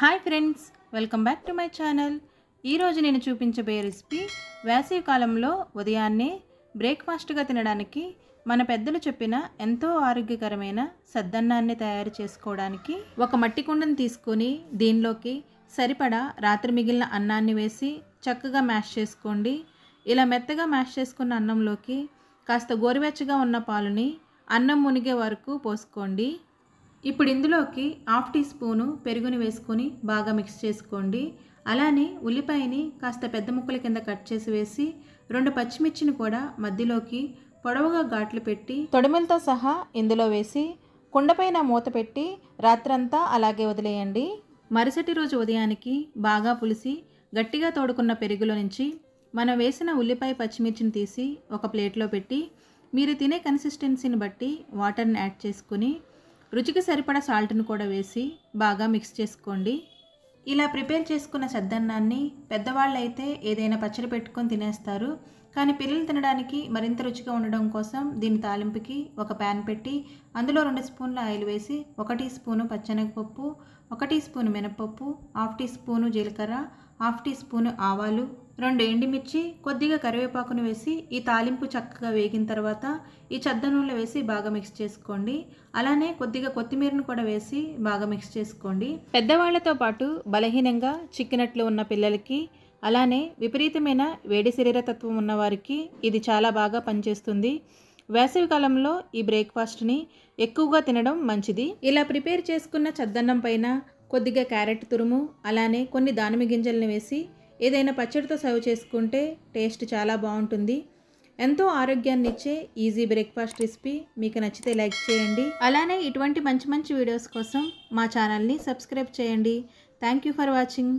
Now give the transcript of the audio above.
hi friends welcome back to my channel ఈరోజు నేను చూపించబోయే రెసిపీ వేసవి కాలంలో ఉదయాన్నే బ్రేక్ఫాస్ట్గా తినడానికి మన పెద్దలు చెప్పిన ఎంతో ఆరోగ్యకరమైన సద్దన్నాన్ని తయారు చేసుకోవడానికి ఒక మట్టి కుండను తీసుకొని దీనిలోకి సరిపడా రాత్రి మిగిలిన అన్నాన్ని వేసి చక్కగా మ్యాష్ చేసుకోండి ఇలా మెత్తగా మ్యాష్ చేసుకున్న అన్నంలోకి కాస్త గోరువెచ్చగా ఉన్న పాలుని అన్నం మునిగే వరకు పోసుకోండి ఇప్పుడు ఇందులోకి హాఫ్ టీ స్పూను పెరుగుని వేసుకొని బాగా మిక్స్ చేసుకోండి అలానే ఉల్లిపాయని కాస్త పెద్ద ముక్కల కింద కట్ చేసి వేసి రెండు పచ్చిమిర్చిని కూడా మధ్యలోకి పొడవుగా ఘాట్లు పెట్టి తొడిమెలతో సహా ఇందులో వేసి కుండపైన మూత పెట్టి రాత్రంతా అలాగే వదిలేయండి మరుసటి రోజు ఉదయానికి బాగా పులిసి గట్టిగా తోడుకున్న పెరుగులో నుంచి మనం వేసిన ఉల్లిపాయ పచ్చిమిర్చిని తీసి ఒక ప్లేట్లో పెట్టి మీరు తినే కన్సిస్టెన్సీని బట్టి వాటర్ని యాడ్ చేసుకుని రుచికి సరిపడా సాల్ట్ను కూడా వేసి బాగా మిక్స్ చేసుకోండి ఇలా ప్రిపేర్ చేసుకున్న సద్దన్నాన్ని పెద్దవాళ్ళైతే ఏదైనా పచ్చడి పెట్టుకొని తినేస్తారు కానీ పిల్లలు తినడానికి మరింత రుచిగా ఉండడం కోసం దీని తాలింపుకి ఒక ప్యాన్ పెట్టి అందులో రెండు స్పూన్ల ఆయిల్ వేసి ఒక టీ స్పూను పచ్చనగపప్పు ఒక టీ స్పూను మినపప్పు హాఫ్ టీ స్పూను జీలకర్ర హాఫ్ టీ స్పూను ఆవాలు రెండు ఎండిమిర్చి కొద్దిగా కరివేపాకును వేసి ఈ తాలింపు చక్కగా వేగిన తర్వాత ఈ చెద్ద నూనె వేసి బాగా మిక్స్ చేసుకోండి అలానే కొద్దిగా కొత్తిమీరను కూడా వేసి బాగా మిక్స్ చేసుకోండి పెద్దవాళ్లతో పాటు బలహీనంగా చిక్కినట్లు ఉన్న పిల్లలకి అలానే విపరీతమైన వేడి శరీరతత్వం ఉన్నవారికి ఇది చాలా బాగా పనిచేస్తుంది వేసవికాలంలో ఈ బ్రేక్ఫాస్ట్ని ఎక్కువగా తినడం మంచిది ఇలా ప్రిపేర్ చేసుకున్న చద్దన్నం పైన కొద్దిగా క్యారెట్ తురుము అలానే కొన్ని దానిమ్మ గింజల్ని వేసి ఏదైనా పచ్చడితో సర్వ్ చేసుకుంటే టేస్ట్ చాలా బాగుంటుంది ఎంతో ఆరోగ్యాన్ని ఇచ్చే ఈజీ బ్రేక్ఫాస్ట్ రెసిపీ మీకు నచ్చితే లైక్ చేయండి అలానే ఇటువంటి మంచి మంచి వీడియోస్ కోసం మా ఛానల్ని సబ్స్క్రైబ్ చేయండి థ్యాంక్ యూ ఫర్ వాచింగ్